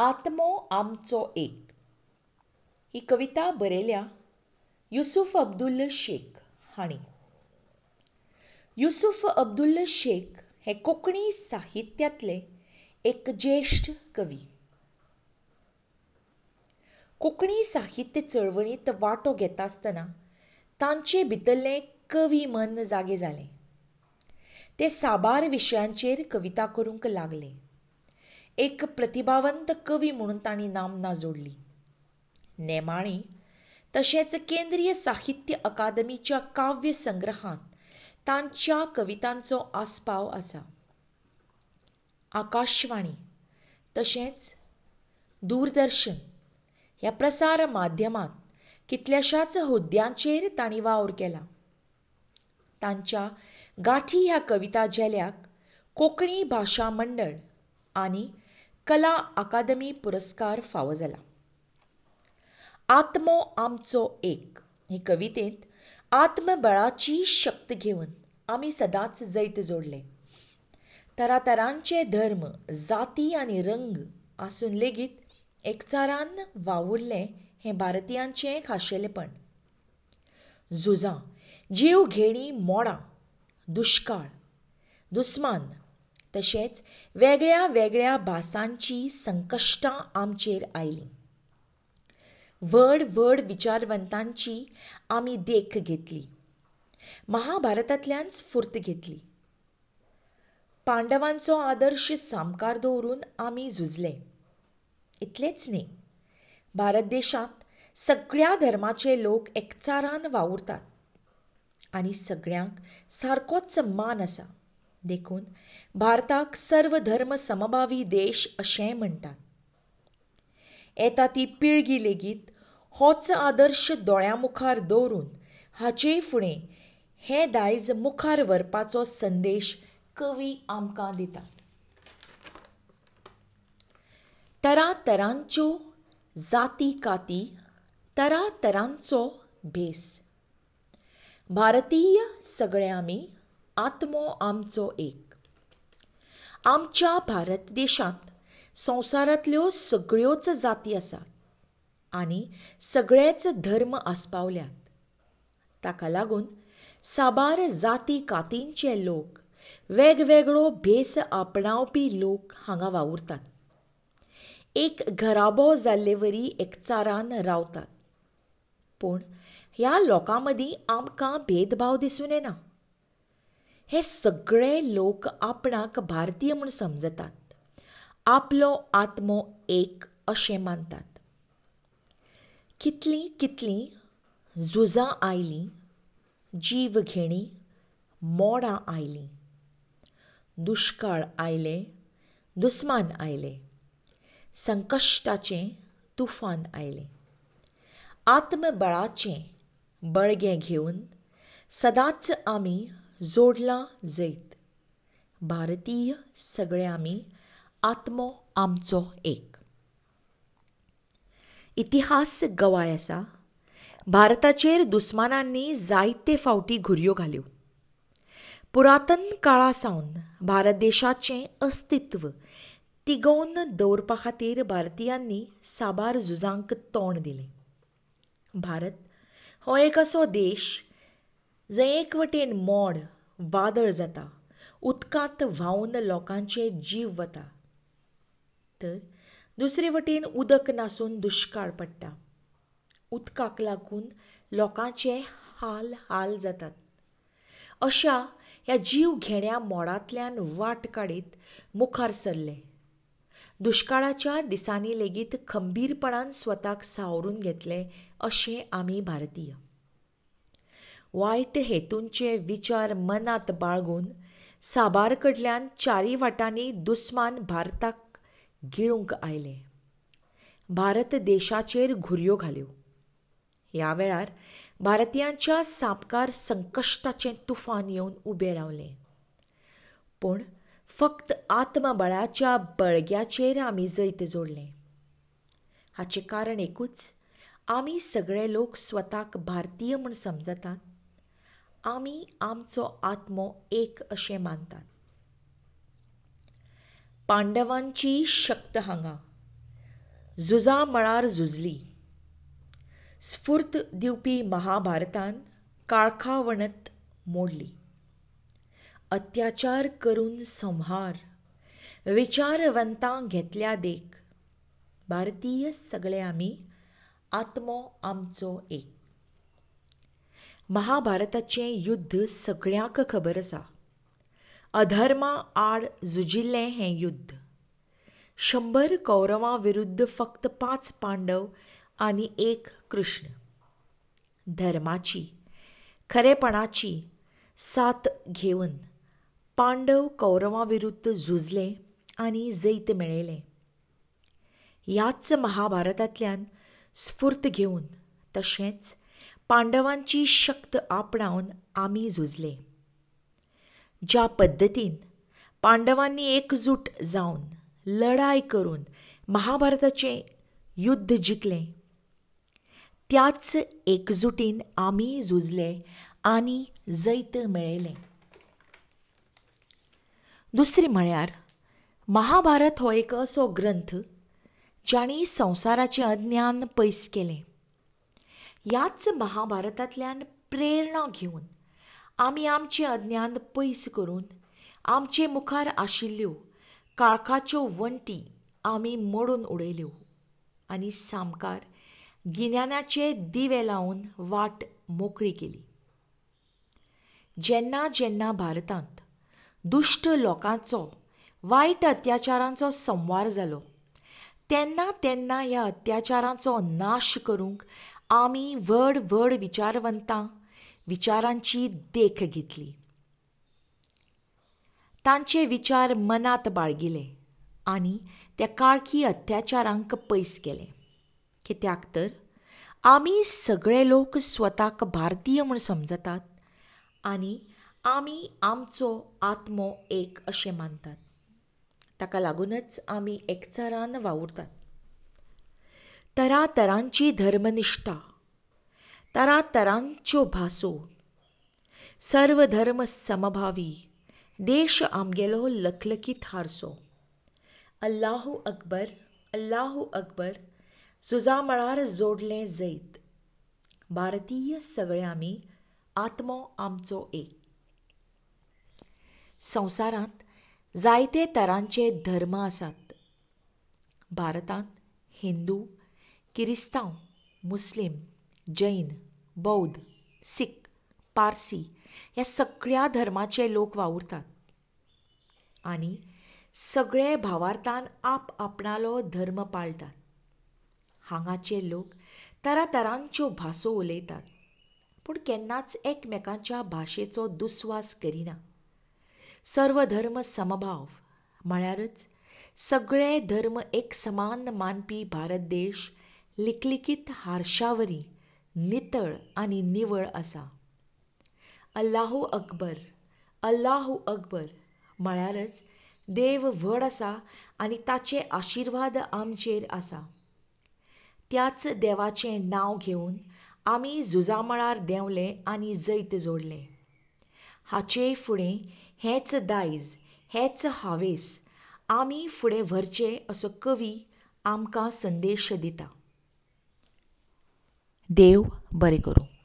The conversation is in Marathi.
आत्मो आमचो एक ही कविता बरयल्या युसुफ अब्दुल शेख हांणी युसुफ अब्दुल्ल शेख हे कोंकणी साहित्यांतले एक ज्येष्ठ कवी कोंकणी साहित्य चळवळींत वांटो घेता आसतना तांचे भितरले कवी मन जागे जालें ते साबार विशयांचेर कविता करूंक लागले एक प्रतिभावंत कवी म्हणून तांणी नामना जोडली नेमाळी तशेंच केंद्रीय साहित्य अकादमीच्या काव्य संग्रहांत तांच्या कवितांचो आस्पाव असा। आकाशवाणी तशेंच दूरदर्शन ह्या प्रसार माध्यमांत कितल्याशाच हुद्द्यांचेर तांणी वावर केला तांच्या गाठी ह्या कविता जेल्याक कोंकणी भाशा मंडळ आनी कला अकादमी पुरस्कार फावो जाला आत्मो आमचो एक हे कवितेंत आत्मबळाची शक्त घेवन आमी सदांच जैत जोडले तरातरांचे धर्म जाती आनी रंग आसून लेगीत एकचारान वावुरले हे भारतीयांचे खाशेलेपण झुजां जीव घेणी मोडां दुश्काळ दुस्मान तशेंच वेगळ्या वेगळ्या भासांची संकश्टां आमचेर आयलीं व्हड व्हड विचारवंतांची आमी देख घेतली महाभारतांतल्यान स्फूर्त घेतली पांडवांचो आदर्श सामकार दवरून आमी झुजले इतलेंच न्ही भारत देशांत सगळ्या धर्माचे लोक एकचारान वावुरतात आनी सगळ्यांक सारकोच मान आसा देखून भारताक सर्व धर्म समभावी देश अशेंय म्हणटात येता ती पिळगी लेगीत होच आदर्श दोळ्यां मुखार दवरून हाचे फुडें हे दायज मुखार व्हरपाचो संदेश कवी आमकां दिता तरांतरांच्यो जाती काती तरा तरांचो भेस भारतीय सगळे आत्मो आमचो एक आमच्या भारत देशांत संवसारांतल्यो सगळ्योच जाती आसात आनी सगळेच धर्म आसपावल्यात ताका लागून साबार जाती कातींचे लोक वेगवेगळो भेस आपणावपी लोक हांगा वावुरतात एक घराबो जाल्लेवरी एकचारान रावतात पूण ह्या लोकां मदीं आमकां भेदभाव दिसून येना हे सगळे लोक आपणाक भारतीय म्हूण समजतात आपलो आत्मो एक अशें मानतात कितलीं कितलीं झुजां आयलीं जीव घेणी मोडां आयलीं दुश्काळ आयले दुस्मान आयले संकश्टाचें तुफान आयलें आत्मबळाचें बळगें घेवन सदांच आमी जोडला जैत भारतीय सगळे आम्ही आत्मो आमचो एक इतिहास गवाय आसा भारताचेर दुस्मानांनी जायते फावटी घुरयो घाल्यो पुरातन काळा सावन भारत देशाचे अस्तित्व तिगोवन दवरपा खातीर भारतीयांनी साबार झुजांक तोंड दिले भारत हो एक असो देश जंय वटेन मोड वादळ जाता उदकांत व्हांवन लोकांचे जीव वता तर दुसरे वटेन उदक नासून दुश्काळ पडटा उदकाक लागून लोकांचे हाल हाल जातात अशा ह्या जीव घेण्या मोडांतल्यान वाट काडीत मुखार सरले दुश्काळाच्या दिसांनी लेगीत खंबीरपणान स्वताक सावरून घेतले अशें आमी भारतीय वायट हेतूंचे विचार मनात बाळगून साबार कडल्यान चारी वाटांनी दुस्मान भारताक गिळूंक आयले भारत देशाचेर घुरयो घाल्यो ह्या वेळार भारतीयांच्या सापकार संकश्टाचें तुफान येवन उबें रावलें पूण फक्त आत्मबळाच्या बळग्याचेर आमी जैत जोडलें हाचें कारण एकूच आमी सगळे लोक स्वताक भारतीय म्हूण समजतात आमी आमचो आत्मो एक अशें मानतात पांडवांची शक्त हांगा झुजा मळार झुजली स्फूर्त दिवपी महाभारतान काळखावणत मोडली अत्याचार करून संहार विचारवंतां घेतल्या देख भारतीय सगळे आमी आत्मो आमचो एक महाभारताचे युद्ध सगळ्यांक खबर आसा अधर्मा आड जुजिल्ले हे युद्ध शंबर कौरवां विरुद्ध फक्त पांच पांडव आनी एक कृष्ण धर्माची खरेपणाची साथ घेवन पांडव कौरवां विरुद्ध झुजले आनी जैत मेळयलें ह्याच महाभारतांतल्यान स्फूर्त घेवन तशेंच पांडवांची शक्त आपणावन आम्ही झुजले ज्या पद्धतीन पांडवांनी एकजूट जाऊन लढाई करून महाभारताचे युद्ध जिखलें त्याच एकजुटीन आम्ही झुजले आणि जैत मेळयलें दुसरी म्हळ्यार महाभारत हो एक असो ग्रंथ ज्यांनी संसाराचे अज्ञान पयस केलें ह्याच महाभारतांतल्यान प्रेरणा घेवन आमी आमचें अज्ञान पयस करून आमचे मुखार आशिल्ल्यो काळखाच्यो वण्टी आमी मोडून उडयल्यो आनी सामकार गिन्यानाचे दिवे लावन वाट मोकळी केली जेन्ना जेन्ना भारतांत दुश्ट लोकांचो वायट अत्याचारांचो संवार जालो तेन्ना तेन्ना ह्या अत्याचारांचो नाश करूंक आम्ही वड वड विचारवंतां विचारांची देख घेतली तांचे विचार मनात बाळगिले आणि त्या काळखी अत्याचारांक पैस केले कित्याक तर आम्ही सगळे लोक स्वताक भारतीय म्हूण समजतात आणि आमी आमचो आत्मो एक अशें मानतात ताका लागूनच आमी एकचारान वावुरतात तरातरांची धर्मनिष्ठा तरातरांच्यो भासो सर्व धर्म समभावी देश आमगेलो लखलकी हारसो अल्लाहू अकबर अल्लाहू अकबर सुजा मळार जोडलें जैत भारतीय सगळे आमी आत्मो आमचो एक संवसारांत जायते तरांचे धर्म आसात भारतांत हिंदू किरिस्तांव मुस्लिम जैन बौद्ध सिख पारसी ह्या सगळ्या धर्माचे लोक वावुरतात आनी सगळे भावार्थान आप आपणालो धर्म पाळटात हांगाचे लोक तरातरांच्यो भासो उलयतात पूण केन्नाच एकमेकांच्या भाशेचो दुस्वास करिना सर्व धर्म समभाव म्हळ्यारच सगळे धर्म एक समान मानपी भारत देश लिखलिखित हारशावरी नितळ आणि निवळ असा अल्लाहू अकबर अल्लाहू अकबर म्हळ्यारच देव व्हड आसा आनी ताचे आशिर्वाद आमचेर आसा त्याच देवाचें नांव घेवन आमी झुजामळार देंवले आनी जैत जोडले हाचे फुडें हेच दायज हेच हावेस आमी फुडें व्हरचे असो कवी आमकां संदेश दिता देव बरें करूं